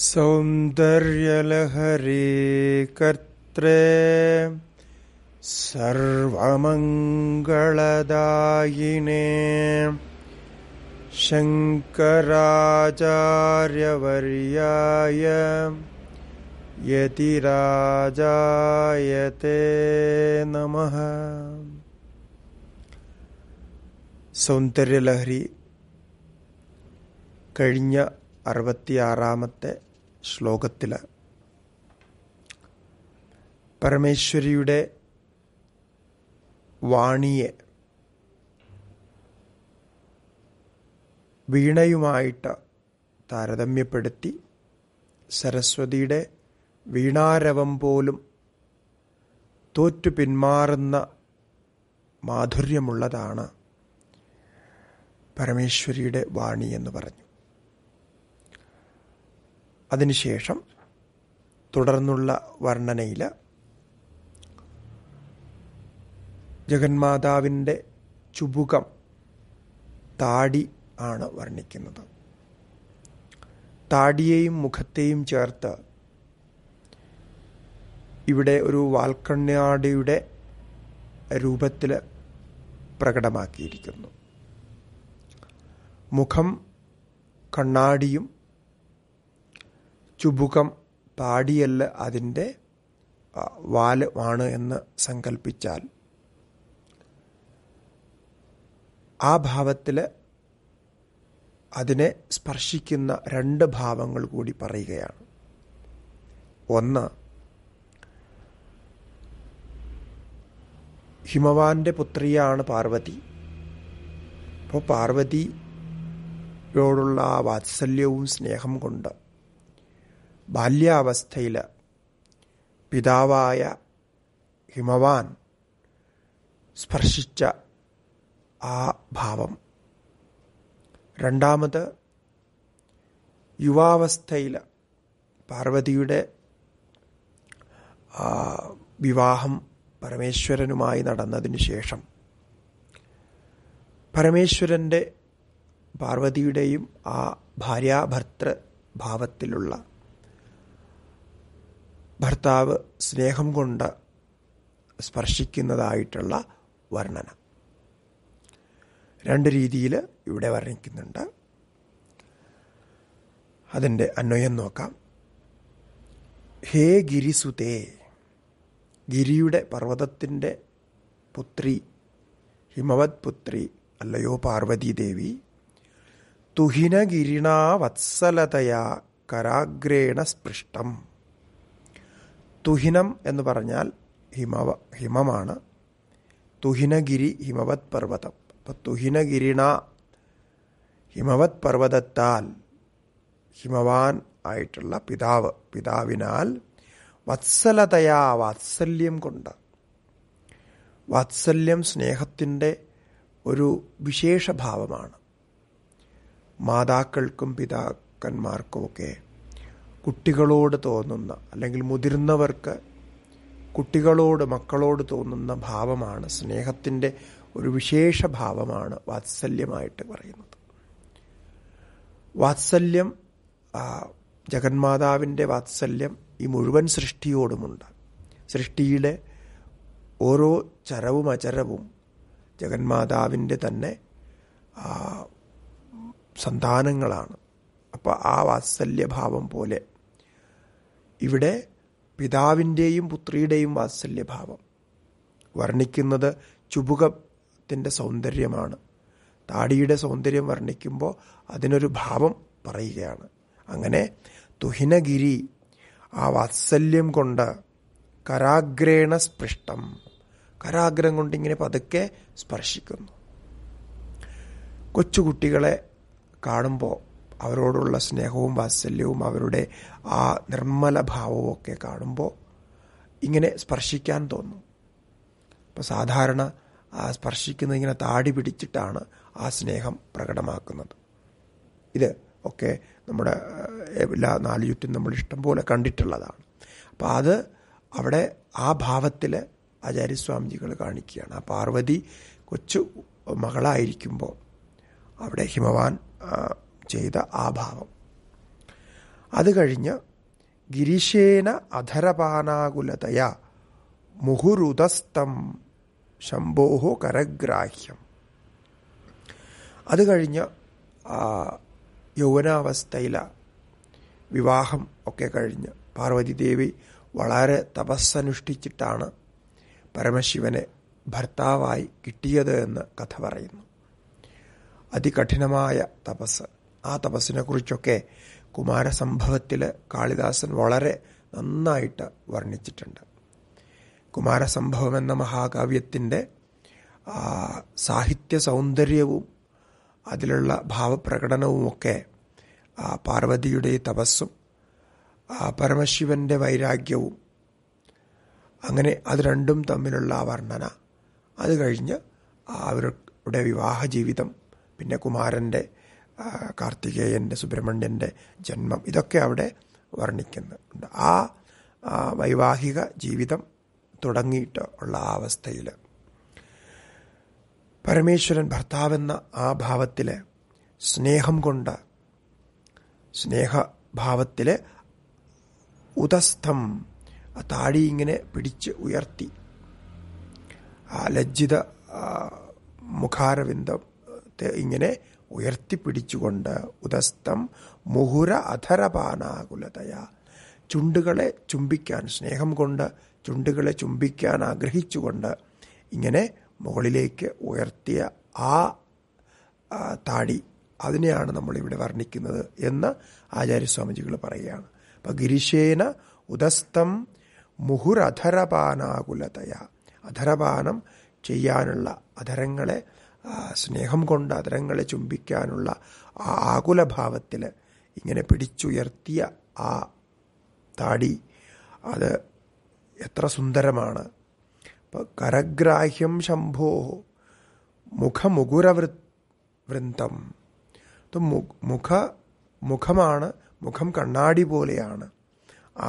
सौन्दर्यलहरी कर्त्रे सर्वमङ्गलदायिने शङ्कराचार्यवर्याय यतिराजायते नमः സൗന്ദര്യലഹരി കഴിഞ്ഞ അറുപത്തിയാറാമത്തെ ശ്ലോകത്തിൽ പരമേശ്വരിയുടെ വാണിയെ വീണയുമായിട്ട് താരതമ്യപ്പെടുത്തി സരസ്വതിയുടെ വീണാരവം പോലും തോറ്റു പിന്മാറുന്ന മാധുര്യമുള്ളതാണ് പരമേശ്വരിയുടെ വാണി എന്ന് പറഞ്ഞു അതിനുശേഷം തുടർന്നുള്ള വർണ്ണനയിൽ ജഗന്മാതാവിൻ്റെ ചുബുകം താടി ആണ് വർണ്ണിക്കുന്നത് താടിയെയും മുഖത്തെയും ചേർത്ത് ഇവിടെ ഒരു വാൽക്കണ്യാടിയുടെ രൂപത്തിൽ പ്രകടമാക്കിയിരിക്കുന്നു മുഖം കണ്ണാടിയും ചുബുകം പാടിയല്ല അതിൻ്റെ വാല് ആണ് എന്ന് സങ്കല്പിച്ചാൽ ആ ഭാവത്തിൽ അതിനെ സ്പർശിക്കുന്ന രണ്ട് ഭാവങ്ങൾ കൂടി പറയുകയാണ് ഒന്ന് ഹിമവാന്റെ പുത്രിയാണ് പാർവതി അപ്പോൾ പാർവതിയോടുള്ള ആ വാത്സല്യവും സ്നേഹം കൊണ്ട് ബാല്യാവസ്ഥയിൽ പിതാവായ ഹിമവാൻ സ്പർശിച്ച ആ ഭാവം രണ്ടാമത് യുവാവസ്ഥയിൽ പാർവതിയുടെ വിവാഹം പരമേശ്വരനുമായി നടന്നതിന് ശേഷം പരമേശ്വരൻ്റെ പാർവതിയുടെയും ആ ഭാര്യാഭർത്തൃ ഭാവത്തിലുള്ള ഭർത്താവ് സ്നേഹം കൊണ്ട് സ്പർശിക്കുന്നതായിട്ടുള്ള വർണ്ണന രണ്ട് രീതിയിൽ ഇവിടെ വർണ്ണിക്കുന്നുണ്ട് അതിൻ്റെ അന്വയം നോക്കാം ഹേ ഗിരിസുതേ ഗിരിയുടെ പർവ്വതത്തിൻ്റെ പുത്രി ഹിമവത് പുത്രി അല്ലയോ പാർവതീദേവി തുഹിനഗിരിണാവത്സലതയാ കരാഗ്രേണ സ്പൃഷ്ടം തുഹിനം എന്ന് പറഞ്ഞാൽ ഹിമവ ഹിമമാണ് തുഹിനഗിരി ഹിമവത് പർവ്വതം അപ്പം തുഹിനഗിരിണ ഹിമവത് പർവ്വതത്താൽ ഹിമവാൻ ആയിട്ടുള്ള പിതാവ് പിതാവിനാൽ വത്സലതയാ വാത്സല്യം കൊണ്ട് വാത്സല്യം സ്നേഹത്തിൻ്റെ ഒരു വിശേഷഭാവമാണ് മാതാക്കൾക്കും പിതാക്കന്മാർക്കുമൊക്കെ കുട്ടികളോട് തോന്നുന്ന അല്ലെങ്കിൽ മുതിർന്നവർക്ക് കുട്ടികളോട് മക്കളോട് തോന്നുന്ന ഭാവമാണ് സ്നേഹത്തിൻ്റെ ഒരു വിശേഷ ഭാവമാണ് വാത്സല്യമായിട്ട് പറയുന്നത് വാത്സല്യം ജഗന്മാതാവിൻ്റെ വാത്സല്യം ഈ മുഴുവൻ സൃഷ്ടിയോടുമുണ്ട് സൃഷ്ടിയുടെ ഓരോ ചരവും അചരവും ജഗന്മാതാവിൻ്റെ തന്നെ സന്താനങ്ങളാണ് അപ്പോൾ ആ വാത്സല്യഭാവം പോലെ ഇവിടെ പിതാവിൻ്റെയും പുത്രിയുടെയും വാത്സല്യഭാവം വർണ്ണിക്കുന്നത് ചുബുകത്തിൻ്റെ സൗന്ദര്യമാണ് താടിയുടെ സൗന്ദര്യം വർണ്ണിക്കുമ്പോൾ അതിനൊരു ഭാവം പറയുകയാണ് അങ്ങനെ തുഹിനഗിരി ആ വാത്സല്യം കൊണ്ട് കരാഗ്രേണ സ്പൃഷ്ടം കരാഗ്രം കൊണ്ട് ഇങ്ങനെ പതുക്കെ സ്പർശിക്കുന്നു കൊച്ചുകുട്ടികളെ കാണുമ്പോൾ അവരോടുള്ള സ്നേഹവും വാത്സല്യവും അവരുടെ ആ നിർമ്മല ഭാവവും ഒക്കെ കാണുമ്പോൾ ഇങ്ങനെ സ്പർശിക്കാൻ തോന്നും അപ്പോൾ സാധാരണ ആ സ്പർശിക്കുന്നത് ഇങ്ങനെ താടി പിടിച്ചിട്ടാണ് ആ സ്നേഹം പ്രകടമാക്കുന്നത് ഇത് ഒക്കെ നമ്മുടെ എല്ലാ നാല് ചുറ്റും നമ്മൾ ഇഷ്ടംപോലെ കണ്ടിട്ടുള്ളതാണ് അപ്പോൾ അത് അവിടെ ആ ഭാവത്തിൽ ആചാര്യസ്വാമിജികൾ കാണിക്കുകയാണ് ആ പാർവതി കൊച്ചു മകളായിരിക്കുമ്പോൾ അവിടെ ഹിമവാൻ ചെയ്ത ആഭാവം അത് കഴിഞ്ഞ് ഗിരിശേന അധരപാനാകുലതയ മുഹുരുതസ്തം ശംഭോഹോ കരഗ്രാഹ്യം അത് കഴിഞ്ഞ് യൗവനാവസ്ഥയില വിവാഹം ഒക്കെ കഴിഞ്ഞ് പാർവതിദേവി വളരെ തപസ്സനുഷ്ഠിച്ചിട്ടാണ് പരമശിവനെ ഭർത്താവായി കിട്ടിയത് എന്ന് കഥ പറയുന്നു അതികഠിനമായ തപസ് ആ തപസ്സിനെക്കുറിച്ചൊക്കെ കുമാരസംഭവത്തിൽ കാളിദാസൻ വളരെ നന്നായിട്ട് വർണ്ണിച്ചിട്ടുണ്ട് കുമാരസംഭവം എന്ന മഹാകാവ്യത്തിൻ്റെ സാഹിത്യ സൗന്ദര്യവും അതിലുള്ള ഭാവപ്രകടനവുമൊക്കെ പാർവതിയുടെ തപസ്സും ആ പരമശിവന്റെ വൈരാഗ്യവും അങ്ങനെ അത് രണ്ടും തമ്മിലുള്ള വർണ്ണന അത് കഴിഞ്ഞ് അവരുടെ വിവാഹ ജീവിതം പിന്നെ കുമാരൻ്റെ കാർത്തികേയൻ്റെ സുബ്രഹ്മണ്യൻ്റെ ജന്മം ഇതൊക്കെ അവിടെ വർണ്ണിക്കുന്നുണ്ട് ആ വൈവാഹിക ജീവിതം തുടങ്ങിയിട്ട് ഉള്ള ആ അവസ്ഥയിൽ പരമേശ്വരൻ ഭർത്താവെന്ന ആ ഭാവത്തിൽ സ്നേഹം കൊണ്ട് സ്നേഹഭാവത്തിൽ ഉദസ്ഥം താടി ഇങ്ങനെ പിടിച്ച് ഉയർത്തി ആ ലജ്ജിത മുഖാരവിന്ദം ഇങ്ങനെ ഉയർത്തിപ്പിടിച്ചുകൊണ്ട് ഉദസ്തം മുഹുര അധരപാനാകുലതയ ചുണ്ടുകളെ ചുംബിക്കാൻ സ്നേഹം കൊണ്ട് ചുണ്ടുകളെ ചുംബിക്കാൻ ആഗ്രഹിച്ചുകൊണ്ട് ഇങ്ങനെ മുകളിലേക്ക് ഉയർത്തിയ ആ താടി അതിനെയാണ് നമ്മളിവിടെ വർണ്ണിക്കുന്നത് എന്ന് ആചാര്യസ്വാമിജികൾ പറയുകയാണ് അപ്പം ഗിരിശേന ഉദസ്തം മുഹുരധരപാനാകുലതയ അധരപാനം ചെയ്യാനുള്ള അധരങ്ങളെ സ്നേഹം കൊണ്ട് അതരങ്ങളെ ചുംബിക്കാനുള്ള ആ ആകുലഭാവത്തിൽ ഇങ്ങനെ പിടിച്ചുയർത്തിയ ആ താടി അത് എത്ര സുന്ദരമാണ് കരഗ്രാഹ്യം ശംഭോ മുഖമുകുരവൃ വൃന്തം മുഖ മുഖമാണ് മുഖം കണ്ണാടി പോലെയാണ് ആ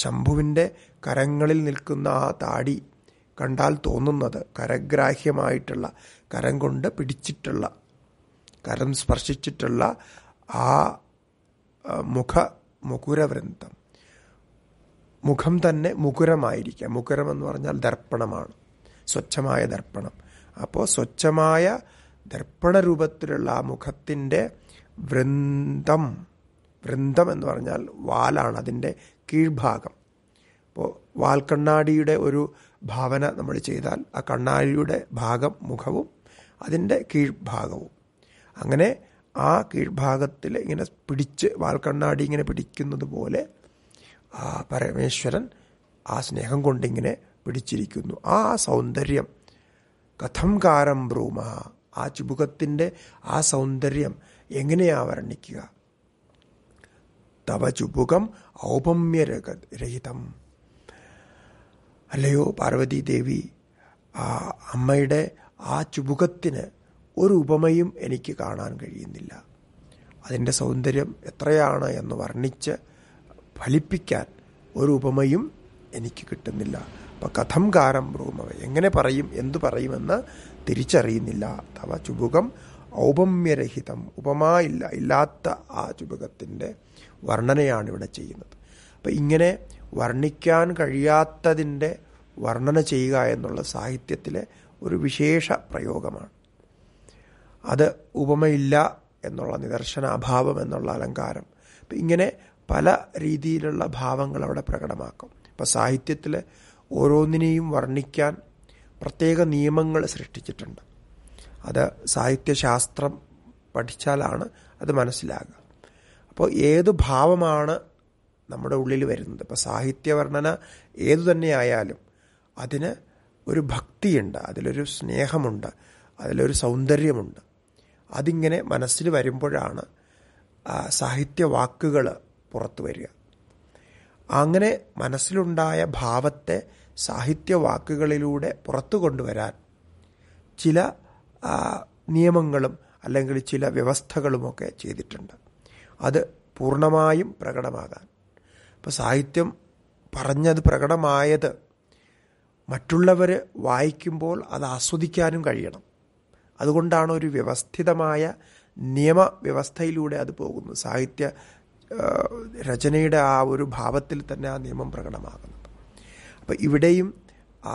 ശംഭുവിൻ്റെ കരങ്ങളിൽ നിൽക്കുന്ന ആ താടി കണ്ടാൽ തോന്നുന്നത് കരഗ്രാഹ്യമായിട്ടുള്ള കരം കൊണ്ട് പിടിച്ചിട്ടുള്ള കരം സ്പർശിച്ചിട്ടുള്ള ആ മുഖ മുകുരവൃന്തം മുഖം തന്നെ മുകുരമായിരിക്കാം മുകുരം എന്ന് പറഞ്ഞാൽ ദർപ്പണമാണ് സ്വച്ഛമായ ദർപ്പണം അപ്പോൾ സ്വച്ഛമായ ദർപ്പണ രൂപത്തിലുള്ള ആ മുഖത്തിൻ്റെ വൃന്ദം വൃന്ദം എന്ന് പറഞ്ഞാൽ വാലാണ് അതിൻ്റെ കീഴ്ഭാഗം അപ്പോൾ വാൽക്കണ്ണാടിയുടെ ഒരു ഭാവന നമ്മൾ ചെയ്താൽ ആ കണ്ണാഴിയുടെ ഭാഗം മുഖവും അതിൻ്റെ കീഴ്ഭാഗവും അങ്ങനെ ആ കീഴ്ഭാഗത്തിൽ ഇങ്ങനെ പിടിച്ച് വാൽക്കണ്ണാടി ഇങ്ങനെ പിടിക്കുന്നത് പോലെ ആ പരമേശ്വരൻ ആ സ്നേഹം കൊണ്ടിങ്ങനെ പിടിച്ചിരിക്കുന്നു ആ സൗന്ദര്യം കഥംകാരം ബ്രൂമ ആ ചുബുകത്തിൻ്റെ ആ സൗന്ദര്യം എങ്ങനെയാ വർണ്ണിക്കുക തവ ചുബുകം ഔപമ്യരഹിതം അല്ലയോ പാർവതി ദേവി ആ അമ്മയുടെ ആ ചുബുകത്തിന് ഒരു ഉപമയും എനിക്ക് കാണാൻ കഴിയുന്നില്ല അതിൻ്റെ സൗന്ദര്യം എത്രയാണ് എന്ന് വർണ്ണിച്ച് ഫലിപ്പിക്കാൻ ഒരു ഉപമയും എനിക്ക് കിട്ടുന്നില്ല അപ്പം കഥം കാരം ബ്രൂമവ എങ്ങനെ പറയും എന്തു പറയുമെന്ന് തിരിച്ചറിയുന്നില്ല തവ ചുബുകം ഔപമ്യരഹിതം ഉപമ ഇല്ല ഇല്ലാത്ത ആ ചുബുകത്തിൻ്റെ വർണ്ണനയാണ് ഇവിടെ ചെയ്യുന്നത് അപ്പം ഇങ്ങനെ വർണ്ണിക്കാൻ കഴിയാത്തതിൻ്റെ വർണ്ണന ചെയ്യുക എന്നുള്ള സാഹിത്യത്തിലെ ഒരു വിശേഷ പ്രയോഗമാണ് അത് ഉപമയില്ല എന്നുള്ള അഭാവം എന്നുള്ള അലങ്കാരം അപ്പം ഇങ്ങനെ പല രീതിയിലുള്ള ഭാവങ്ങൾ അവിടെ പ്രകടമാക്കും ഇപ്പം സാഹിത്യത്തിൽ ഓരോന്നിനെയും വർണ്ണിക്കാൻ പ്രത്യേക നിയമങ്ങൾ സൃഷ്ടിച്ചിട്ടുണ്ട് അത് സാഹിത്യശാസ്ത്രം പഠിച്ചാലാണ് അത് മനസ്സിലാകുക അപ്പോൾ ഏത് ഭാവമാണ് നമ്മുടെ ഉള്ളിൽ വരുന്നത് ഇപ്പോൾ സാഹിത്യവർണ്ണന ഏതു തന്നെയായാലും അതിന് ഒരു ഭക്തിയുണ്ട് അതിലൊരു സ്നേഹമുണ്ട് അതിലൊരു സൗന്ദര്യമുണ്ട് അതിങ്ങനെ മനസ്സിൽ വരുമ്പോഴാണ് സാഹിത്യ വാക്കുകൾ പുറത്തു വരിക അങ്ങനെ മനസ്സിലുണ്ടായ ഭാവത്തെ സാഹിത്യ വാക്കുകളിലൂടെ പുറത്തു കൊണ്ടുവരാൻ ചില നിയമങ്ങളും അല്ലെങ്കിൽ ചില വ്യവസ്ഥകളുമൊക്കെ ചെയ്തിട്ടുണ്ട് അത് പൂർണ്ണമായും പ്രകടമാകാൻ അപ്പോൾ സാഹിത്യം പറഞ്ഞത് പ്രകടമായത് മറ്റുള്ളവർ വായിക്കുമ്പോൾ അത് ആസ്വദിക്കാനും കഴിയണം അതുകൊണ്ടാണ് ഒരു വ്യവസ്ഥിതമായ നിയമവ്യവസ്ഥയിലൂടെ അത് പോകുന്നത് സാഹിത്യ രചനയുടെ ആ ഒരു ഭാവത്തിൽ തന്നെ ആ നിയമം പ്രകടമാകുന്നത് അപ്പം ഇവിടെയും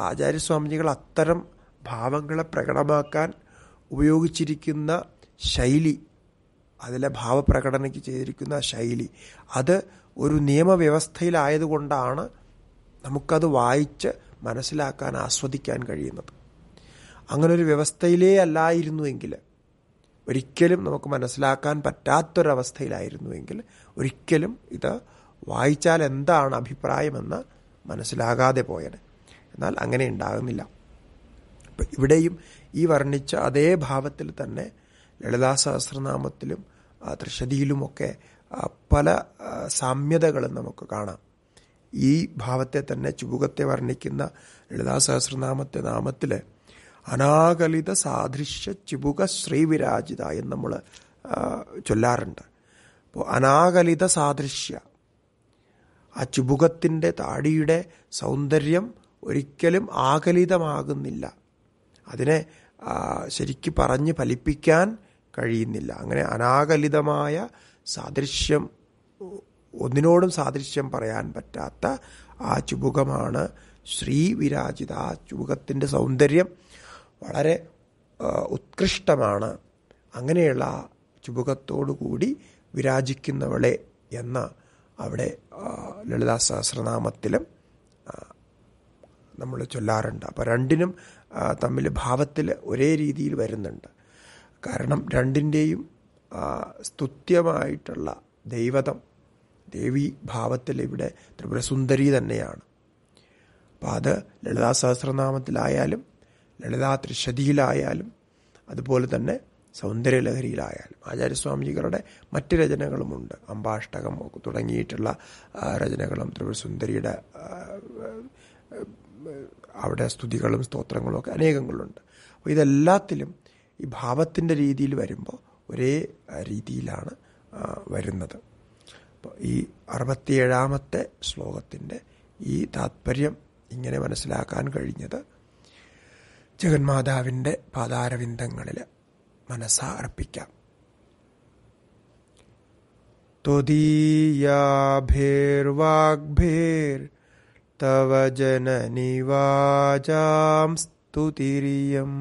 ആചാര്യസ്വാമിജികൾ അത്തരം ഭാവങ്ങളെ പ്രകടമാക്കാൻ ഉപയോഗിച്ചിരിക്കുന്ന ശൈലി അതിലെ ഭാവപ്രകടനയ്ക്ക് ചെയ്തിരിക്കുന്ന ശൈലി അത് ഒരു നിയമവ്യവസ്ഥയിലായതുകൊണ്ടാണ് നമുക്കത് വായിച്ച് മനസ്സിലാക്കാൻ ആസ്വദിക്കാൻ കഴിയുന്നത് അങ്ങനൊരു വ്യവസ്ഥയിലേ അല്ലായിരുന്നുവെങ്കിൽ ഒരിക്കലും നമുക്ക് മനസ്സിലാക്കാൻ പറ്റാത്തൊരവസ്ഥയിലായിരുന്നുവെങ്കിൽ ഒരിക്കലും ഇത് വായിച്ചാൽ എന്താണ് അഭിപ്രായമെന്ന് മനസ്സിലാകാതെ പോയത് എന്നാൽ അങ്ങനെ ഉണ്ടാകുന്നില്ല ഇവിടെയും ഈ വർണ്ണിച്ച അതേ ഭാവത്തിൽ തന്നെ ലളിതാ സഹസ്രനാമത്തിലും തൃശതിയിലുമൊക്കെ പല സാമ്യതകളും നമുക്ക് കാണാം ഈ ഭാവത്തെ തന്നെ ചുബുകത്തെ വർണ്ണിക്കുന്ന ലളിതാ സഹസ്രനാമത്തെ നാമത്തിൽ അനാകലിത സാദൃശ്യ ചുബുക ശ്രീവിരാജിത എന്ന് നമ്മൾ ചൊല്ലാറുണ്ട് അപ്പോൾ അനാകലിത സാദൃശ്യ ആ ചുബുകത്തിൻ്റെ താടിയുടെ സൗന്ദര്യം ഒരിക്കലും ആകലിതമാകുന്നില്ല അതിനെ ശരിക്ക് പറഞ്ഞ് ഫലിപ്പിക്കാൻ കഴിയുന്നില്ല അങ്ങനെ അനാകലിതമായ സാദൃശ്യം ഒന്നിനോടും സാദൃശ്യം പറയാൻ പറ്റാത്ത ആ ചുബുകമാണ് ശ്രീവിരാജിത ആ ചുബുകത്തിൻ്റെ സൗന്ദര്യം വളരെ ഉത്കൃഷ്ടമാണ് അങ്ങനെയുള്ള കൂടി വിരാജിക്കുന്നവളെ എന്ന അവിടെ ലളിതാ സഹസ്രനാമത്തിലും നമ്മൾ ചൊല്ലാറുണ്ട് അപ്പോൾ രണ്ടിനും തമ്മിൽ ഭാവത്തിൽ ഒരേ രീതിയിൽ വരുന്നുണ്ട് കാരണം രണ്ടിൻ്റെയും സ്തുത്യമായിട്ടുള്ള ദൈവതം ദേവി ഭാവത്തിൽ ഇവിടെ ത്രിപുരസുന്ദരി തന്നെയാണ് അപ്പോൾ അത് ലളിതാ സഹസ്രനാമത്തിലായാലും ലളിതാ ത്രിശതിയിലായാലും അതുപോലെ തന്നെ സൗന്ദര്യലഹരിയിലായാലും ആചാര്യസ്വാമിജികളുടെ മറ്റ് രചനകളുമുണ്ട് അമ്പാഷ്ടകം തുടങ്ങിയിട്ടുള്ള രചനകളും ത്രിപുരസുന്ദരിയുടെ അവിടെ സ്തുതികളും സ്തോത്രങ്ങളും ഒക്കെ അനേകങ്ങളുണ്ട് അപ്പോൾ ഇതെല്ലാത്തിലും ഈ ഭാവത്തിൻ്റെ രീതിയിൽ വരുമ്പോൾ ഒരേ രീതിയിലാണ് വരുന്നത് ഈ അറുപത്തിയേഴാമത്തെ ശ്ലോകത്തിൻ്റെ ഈ താത്പര്യം ഇങ്ങനെ മനസ്സിലാക്കാൻ കഴിഞ്ഞത് ജഗന്മാതാവിൻ്റെ പാതാരവിന്ദങ്ങളിൽ മനസ്സ അർപ്പിക്കാം ത്വദീയാഭേർവാഗ്ഭേർ തവ ജനനിവാചാം സ്തുതിരിയം